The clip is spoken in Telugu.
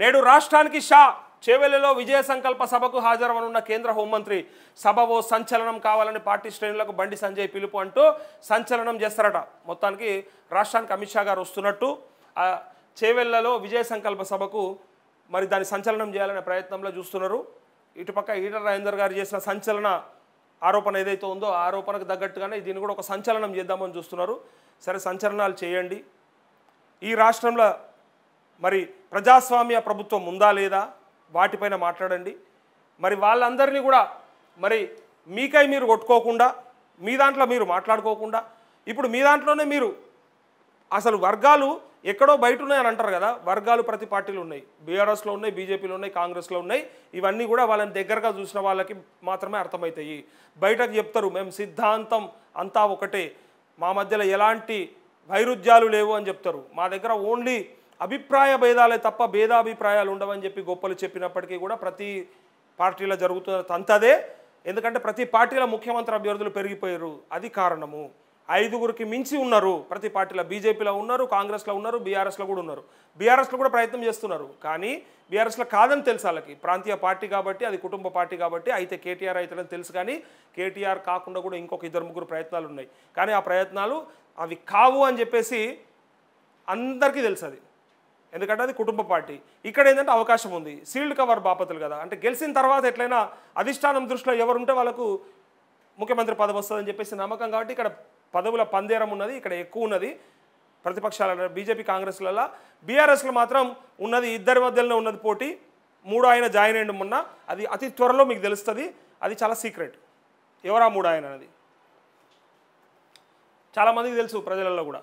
నేడు రాష్ట్రానికి షా చేవెళ్లలో విజయ సంకల్ప సభకు హాజరవనున్న కేంద్ర హోంమంత్రి సభ ఓ సంచలనం కావాలని పార్టీ శ్రేణులకు బండి సంజయ్ పిలుపు అంటూ సంచలనం చేస్తారట మొత్తానికి రాష్ట్రానికి అమిత్ షా గారు వస్తున్నట్టు చేవెళ్లలో విజయ సంకల్ప సభకు మరి దాన్ని సంచలనం చేయాలనే ప్రయత్నంలో చూస్తున్నారు ఇటుపక్క ఈటల రాజేందర్ గారు చేసిన సంచలన ఆరోపణ ఏదైతే ఉందో ఆరోపణకు తగ్గట్టుగానే దీన్ని కూడా ఒక సంచలనం చేద్దామని చూస్తున్నారు సరే సంచలనాలు చేయండి ఈ రాష్ట్రంలో మరి ప్రజాస్వామ్య ప్రభుత్వం ఉందా లేదా వాటిపైన మాట్లాడండి మరి వాళ్ళందరినీ కూడా మరి మీకై మీరు కొట్టుకోకుండా మీ దాంట్లో మీరు మాట్లాడుకోకుండా ఇప్పుడు మీ దాంట్లోనే మీరు అసలు వర్గాలు ఎక్కడో బయట ఉన్నాయని అంటారు కదా వర్గాలు ప్రతి పార్టీలు ఉన్నాయి బీఆర్ఎస్లో ఉన్నాయి బీజేపీలో ఉన్నాయి కాంగ్రెస్లో ఉన్నాయి ఇవన్నీ కూడా వాళ్ళని దగ్గరగా చూసిన వాళ్ళకి మాత్రమే అర్థమవుతాయి బయటకు చెప్తారు మేము సిద్ధాంతం అంతా ఒకటే మా మధ్యలో ఎలాంటి వైరుధ్యాలు లేవు అని చెప్తారు మా దగ్గర ఓన్లీ అభిప్రాయ భేదాలే తప్ప భేదాభిప్రాయాలు ఉండవని చెప్పి గొప్పలు చెప్పినప్పటికీ కూడా ప్రతి పార్టీలో జరుగుతున్న తంతదే ఎందుకంటే ప్రతి పార్టీల ముఖ్యమంత్రి అభ్యర్థులు పెరిగిపోయారు అది కారణము ఐదుగురికి మించి ఉన్నారు ప్రతి పార్టీలో బీజేపీలో ఉన్నారు కాంగ్రెస్లో ఉన్నారు బీఆర్ఎస్లో కూడా ఉన్నారు బీఆర్ఎస్లో కూడా ప్రయత్నం చేస్తున్నారు కానీ బీఆర్ఎస్లో కాదని తెలుసు వాళ్ళకి ప్రాంతీయ పార్టీ కాబట్టి అది కుటుంబ పార్టీ కాబట్టి అయితే కేటీఆర్ అయితే తెలుసు కానీ కేటీఆర్ కాకుండా కూడా ఇంకొక ఇద్దరు ముగ్గురు ప్రయత్నాలు ఉన్నాయి కానీ ఆ ప్రయత్నాలు అవి కావు అని చెప్పేసి అందరికీ తెలుసు అది ఎందుకంటే అది కుటుంబ పార్టీ ఇక్కడ ఏంటంటే అవకాశం ఉంది సీల్డ్ కవర్ బాపతులు కదా అంటే గెలిచిన తర్వాత ఎట్లయినా అధిష్టానం దృష్టిలో ఎవరుంటే వాళ్ళకు ముఖ్యమంత్రి పదవి వస్తుందని చెప్పేసి నమ్మకం కాబట్టి ఇక్కడ పదవుల పందేరం ఉన్నది ఇక్కడ ఎక్కువ ఉన్నది ప్రతిపక్షాల బీజేపీ కాంగ్రెస్లలో బీఆర్ఎస్లో మాత్రం ఉన్నది ఇద్దరి మధ్యలోనే ఉన్నది పోటీ మూడు ఆయన జాయిన్ అయ్యడం ఉన్న అది అతి త్వరలో మీకు తెలుస్తుంది అది చాలా సీక్రెట్ ఎవరా మూడు ఆయన అనేది చాలామందికి తెలుసు ప్రజలలో కూడా